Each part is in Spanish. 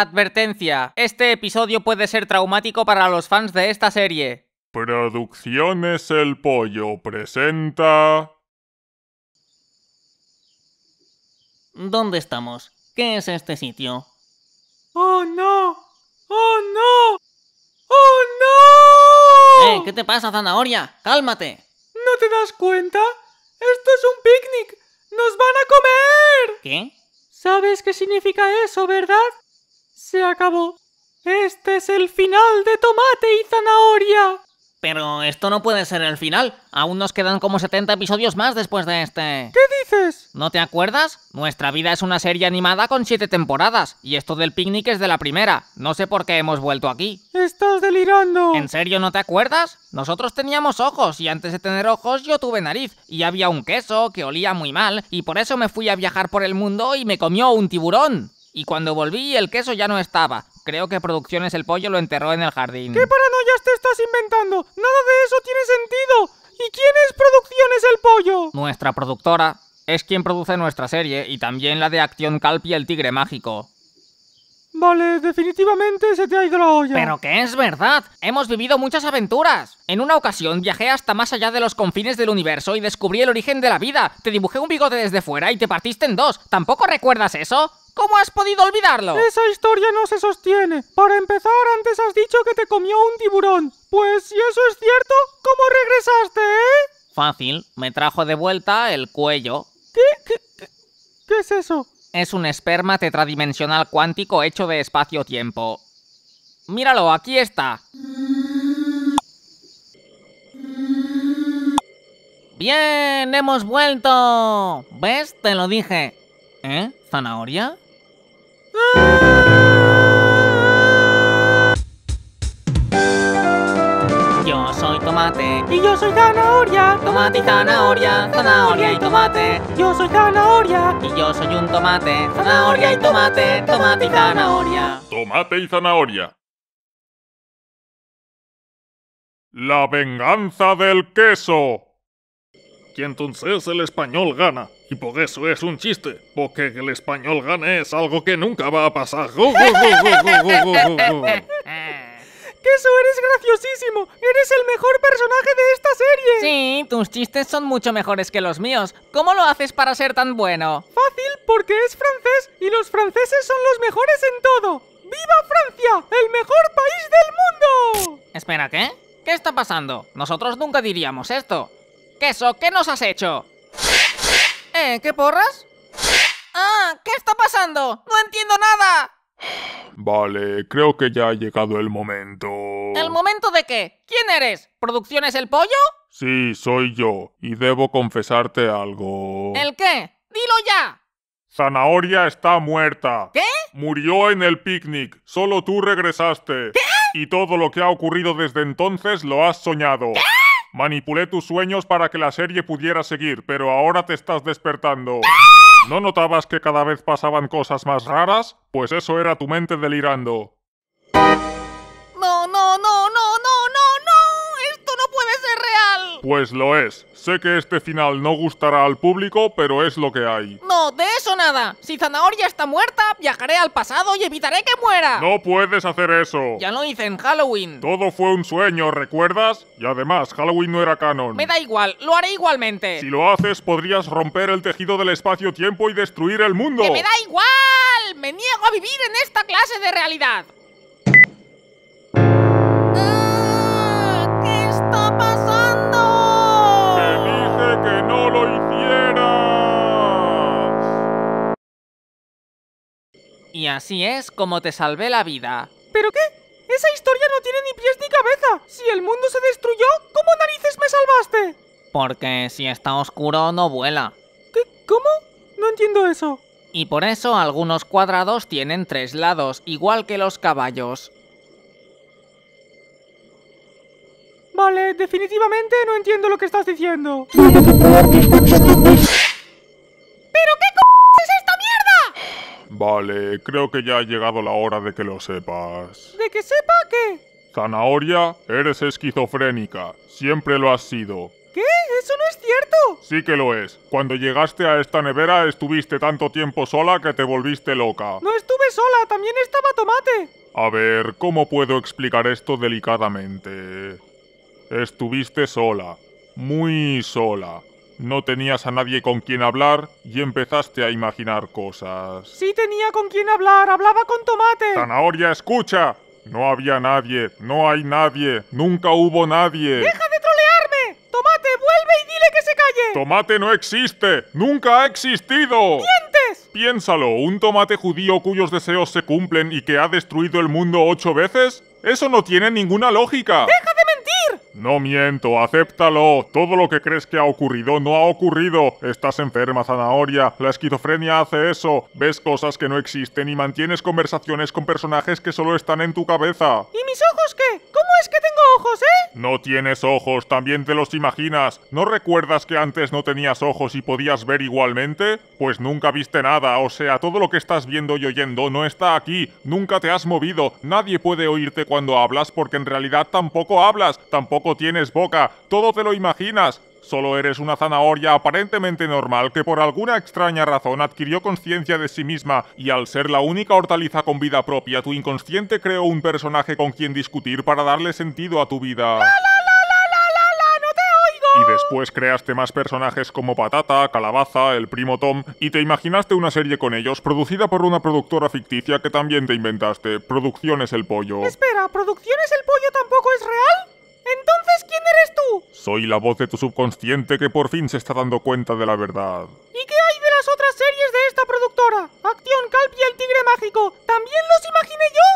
Advertencia, este episodio puede ser traumático para los fans de esta serie. Producciones El Pollo presenta... ¿Dónde estamos? ¿Qué es este sitio? ¡Oh no! ¡Oh no! ¡Oh no! ¡Eh! ¿Qué te pasa, zanahoria? ¡Cálmate! ¿No te das cuenta? ¡Esto es un picnic! ¡Nos van a comer! ¿Qué? ¿Sabes qué significa eso, verdad? Se acabó. Este es el final de Tomate y Zanahoria. Pero esto no puede ser el final. Aún nos quedan como 70 episodios más después de este. ¿Qué dices? ¿No te acuerdas? Nuestra vida es una serie animada con 7 temporadas. Y esto del picnic es de la primera. No sé por qué hemos vuelto aquí. Estás delirando. ¿En serio no te acuerdas? Nosotros teníamos ojos y antes de tener ojos yo tuve nariz. Y había un queso que olía muy mal. Y por eso me fui a viajar por el mundo y me comió un tiburón. Y cuando volví, el queso ya no estaba. Creo que Producciones el Pollo lo enterró en el jardín. ¿Qué paranoias te estás inventando? Nada de eso tiene sentido. ¿Y quién es Producciones el Pollo? Nuestra productora. Es quien produce nuestra serie y también la de Acción Calpi el Tigre Mágico. Vale, definitivamente se te ha ido la olla. Pero que es verdad, hemos vivido muchas aventuras. En una ocasión viajé hasta más allá de los confines del universo y descubrí el origen de la vida. Te dibujé un bigote desde fuera y te partiste en dos. ¿Tampoco recuerdas eso? ¿Cómo has podido olvidarlo? Esa historia no se sostiene. Para empezar, antes has dicho que te comió un tiburón. Pues si eso es cierto, ¿cómo regresaste, eh? Fácil, me trajo de vuelta el cuello. ¿Qué? ¿Qué, qué, es eso? Es un esperma tetradimensional cuántico hecho de espacio-tiempo. Míralo, aquí está. ¡Bien! ¡Hemos vuelto! ¿Ves? Te lo dije. ¿Eh? ¿Zanahoria? Yo soy tomate. Y yo soy zanahoria. Tomate y zanahoria. Zanahoria y tomate. Yo soy zanahoria. Y yo soy un tomate. Zanahoria y tomate. Tomate y zanahoria. Tomate y zanahoria. La venganza del queso. Y entonces el español gana. Y por eso es un chiste, porque el español gane es algo que nunca va a pasar. ¡Go, queso eres graciosísimo! ¡Eres el mejor personaje de esta serie! Sí, tus chistes son mucho mejores que los míos. ¿Cómo lo haces para ser tan bueno? Fácil, porque es francés y los franceses son los mejores en todo. ¡Viva Francia! ¡El mejor país del mundo! Espera, ¿qué? ¿Qué está pasando? Nosotros nunca diríamos esto. Queso, ¿qué nos has hecho? ¿Eh? ¿Qué porras? ¡Ah! ¿Qué está pasando? ¡No entiendo nada! Vale, creo que ya ha llegado el momento. ¿El momento de qué? ¿Quién eres? ¿Producciones El Pollo? Sí, soy yo, y debo confesarte algo. ¿El qué? ¡Dilo ya! Zanahoria está muerta. ¿Qué? Murió en el picnic. Solo tú regresaste. ¿Qué? Y todo lo que ha ocurrido desde entonces lo has soñado. ¿Qué? Manipulé tus sueños para que la serie pudiera seguir, pero ahora te estás despertando. ¿No notabas que cada vez pasaban cosas más raras? Pues eso era tu mente delirando. Pues lo es. Sé que este final no gustará al público, pero es lo que hay. No, de eso nada. Si Zanahoria está muerta, viajaré al pasado y evitaré que muera. No puedes hacer eso. Ya lo hice en Halloween. Todo fue un sueño, ¿recuerdas? Y además, Halloween no era canon. Me da igual, lo haré igualmente. Si lo haces, podrías romper el tejido del espacio-tiempo y destruir el mundo. ¡Que me da igual! ¡Me niego a vivir en esta clase de realidad! Y así es como te salvé la vida. ¿Pero qué? Esa historia no tiene ni pies ni cabeza. Si el mundo se destruyó, ¿cómo narices me salvaste? Porque si está oscuro no vuela. ¿Qué? ¿Cómo? No entiendo eso. Y por eso algunos cuadrados tienen tres lados, igual que los caballos. Vale, definitivamente no entiendo lo que estás diciendo. Vale, creo que ya ha llegado la hora de que lo sepas. ¿De que sepa qué? Zanahoria, eres esquizofrénica. Siempre lo has sido. ¿Qué? ¡Eso no es cierto! Sí que lo es. Cuando llegaste a esta nevera estuviste tanto tiempo sola que te volviste loca. No estuve sola, también estaba tomate. A ver, ¿cómo puedo explicar esto delicadamente? Estuviste sola. Muy sola. No tenías a nadie con quien hablar y empezaste a imaginar cosas. Sí tenía con quien hablar, hablaba con tomate. Zanahoria, escucha. No había nadie, no hay nadie, nunca hubo nadie. ¡Deja de trolearme! Tomate, vuelve y dile que se calle. Tomate no existe, nunca ha existido. ¡Mientes! Piénsalo, un tomate judío cuyos deseos se cumplen y que ha destruido el mundo ocho veces. Eso no tiene ninguna lógica. No miento, acéptalo. Todo lo que crees que ha ocurrido no ha ocurrido. Estás enferma, zanahoria. La esquizofrenia hace eso. Ves cosas que no existen y mantienes conversaciones con personajes que solo están en tu cabeza. ¿Y mis ojos qué? ¿Cómo es que tengo ojos, eh? No tienes ojos, también te los imaginas. ¿No recuerdas que antes no tenías ojos y podías ver igualmente? Pues nunca viste nada, o sea, todo lo que estás viendo y oyendo no está aquí. Nunca te has movido. Nadie puede oírte cuando hablas porque en realidad tampoco hablas. Tampoco tienes boca, todo te lo imaginas. Solo eres una zanahoria aparentemente normal que por alguna extraña razón adquirió conciencia de sí misma y al ser la única hortaliza con vida propia, tu inconsciente creó un personaje con quien discutir para darle sentido a tu vida. Y después creaste más personajes como Patata, Calabaza, el primo Tom, y te imaginaste una serie con ellos producida por una productora ficticia que también te inventaste, Producciones el Pollo. Espera, ¿Producciones el Pollo tampoco es real? Entonces, ¿quién eres tú? Soy la voz de tu subconsciente que por fin se está dando cuenta de la verdad. ¿Y qué hay de las otras series de esta productora? Acción, Calp y el Tigre Mágico. ¿También los imaginé yo?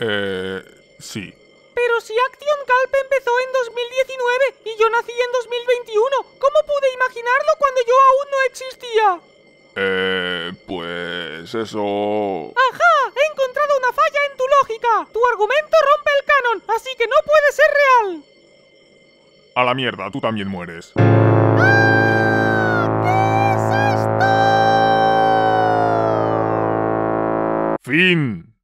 Eh... sí. Pero si Action Calp empezó en 2019 y yo nací en 2021, ¿cómo pude imaginarlo cuando yo aún no existía? Eh, pues eso... ¡Ajá! He encontrado una falla en tu lógica. Tu argumento rompe el canon, así que no puede ser real. A la mierda, tú también mueres. ¡Ah! ¿Qué es esto? Fin.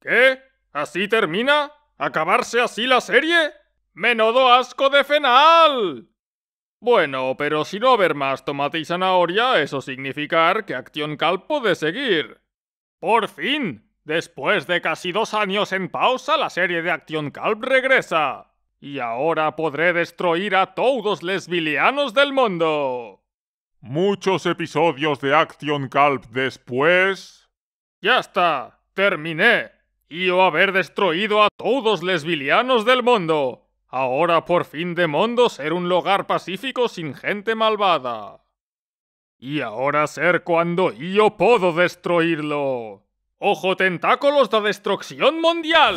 ¿Qué? ¿Así termina? ¿Acabarse así la serie? ¡Menudo asco de fenal! Bueno, pero si no haber más tomate y zanahoria, eso significa que Action Calp puede seguir. ¡Por fin! Después de casi dos años en pausa, la serie de Action Calp regresa. Y ahora podré destruir a todos los del mundo. Muchos episodios de Action Calp después... Ya está, terminé. Y yo haber destruido a todos los del mundo. Ahora por fin de mundo, ser un lugar pacífico sin gente malvada. Y ahora ser cuando yo puedo destruirlo. ¡Ojo tentáculos de destrucción mundial!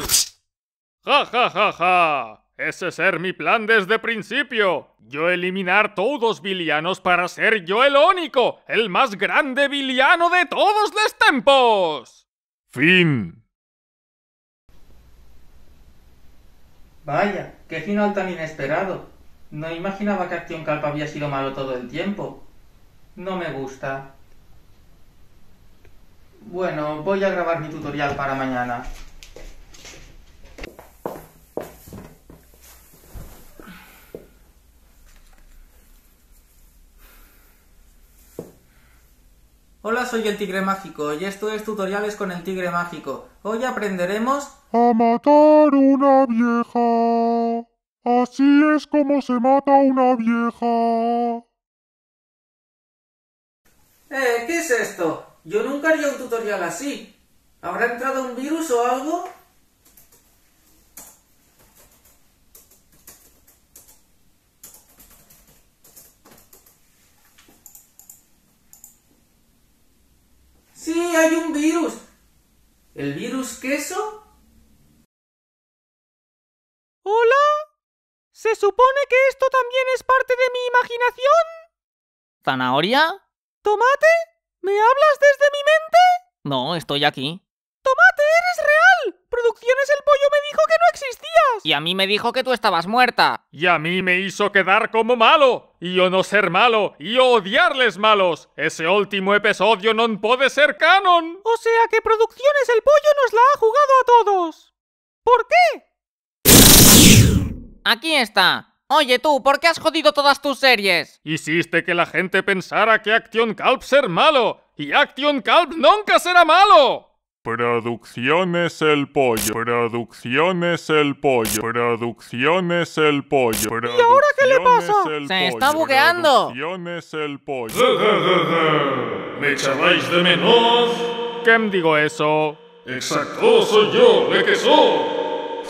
¡Ja, ja, ja, ja! Ese ser mi plan desde principio. Yo eliminar todos villanos para ser yo el único, el más grande villano de todos los tiempos. Fin. Vaya, qué final tan inesperado. No imaginaba que Acción Calpa había sido malo todo el tiempo. No me gusta. Bueno, voy a grabar mi tutorial para mañana. Hola, soy el Tigre Mágico y esto es Tutoriales con el Tigre Mágico. Hoy aprenderemos... A matar una vieja. Así es como se mata una vieja. Eh, ¿qué es esto? Yo nunca haría un tutorial así. ¿Habrá entrado un virus o algo? hay un virus. ¿El virus queso? ¿Hola? ¿Se supone que esto también es parte de mi imaginación? ¿Zanahoria? ¿Tomate? ¿Me hablas desde mi mente? No, estoy aquí producciones el pollo me dijo que no existías. Y a mí me dijo que tú estabas muerta. Y a mí me hizo quedar como malo. Y yo no ser malo. Y odiarles malos. Ese último episodio no puede ser canon. O sea que producciones el pollo nos la ha jugado a todos. ¿Por qué? Aquí está. Oye tú, ¿por qué has jodido todas tus series? Hiciste que la gente pensara que Action Calp ser malo. Y Action Calp nunca será malo es El Pollo. es El Pollo. es El Pollo. ¿Y ahora qué le pasa? Se está bugueando. El Pollo. ¿Me echabais de menos? ¿Qué me digo eso? Exacto, soy yo, el queso.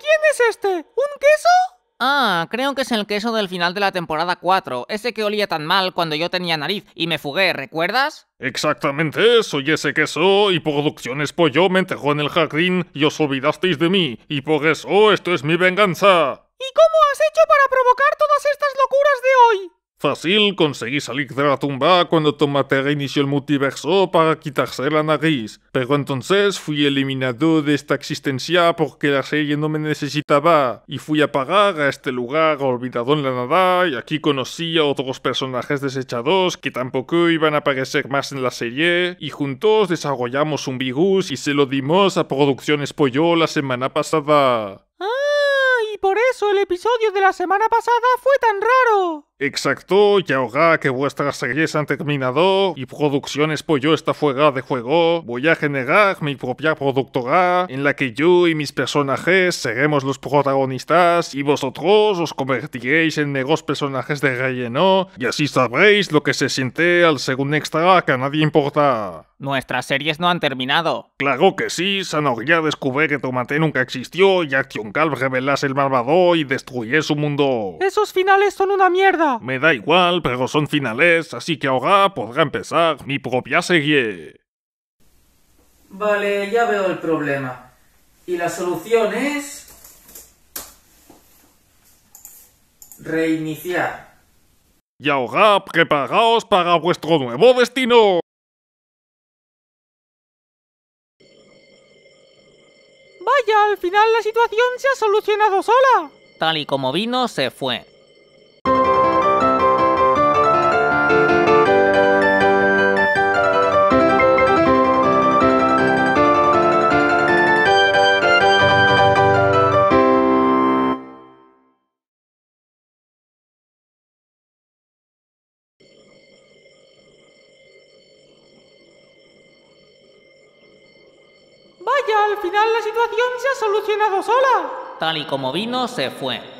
¿Quién es este? ¿Un queso? Ah, creo que es el queso del final de la temporada 4, ese que olía tan mal cuando yo tenía nariz y me fugué, ¿recuerdas? Exactamente, soy ese queso y Producciones Pollo pues me enterró en el jardín y os olvidasteis de mí, y por eso esto es mi venganza. ¿Y cómo has hecho para provocar todas estas locuras de hoy? Fácil, conseguí salir de la tumba cuando Tomate reinició el multiverso para quitarse la nariz, pero entonces fui eliminado de esta existencia porque la serie no me necesitaba, y fui a parar a este lugar olvidado en la nada, y aquí conocí a otros personajes desechados que tampoco iban a aparecer más en la serie, y juntos desarrollamos un virus y se lo dimos a Producciones Pollo la semana pasada. ¡Ah! Y por eso el episodio de la semana pasada fue tan raro. Exacto, y ahora que vuestras series han terminado y Producciones Pollo esta fuera de juego, voy a generar mi propia productora en la que yo y mis personajes seremos los protagonistas y vosotros os convertiréis en negros personajes de relleno y así sabréis lo que se siente al segundo extra que a nadie importa. Nuestras series no han terminado. Claro que sí, ya descubre que Tomate nunca existió y Action Calv revelase el malvado y destruye su mundo. Esos finales son una mierda. Me da igual, pero son finales, así que ahora podrá empezar mi propia serie. Vale, ya veo el problema. Y la solución es... Reiniciar. Y ahora preparaos para vuestro nuevo destino. Vaya, al final la situación se ha solucionado sola. Tal y como vino, se fue. la situación se ha solucionado sola. Tal y como vino, se fue.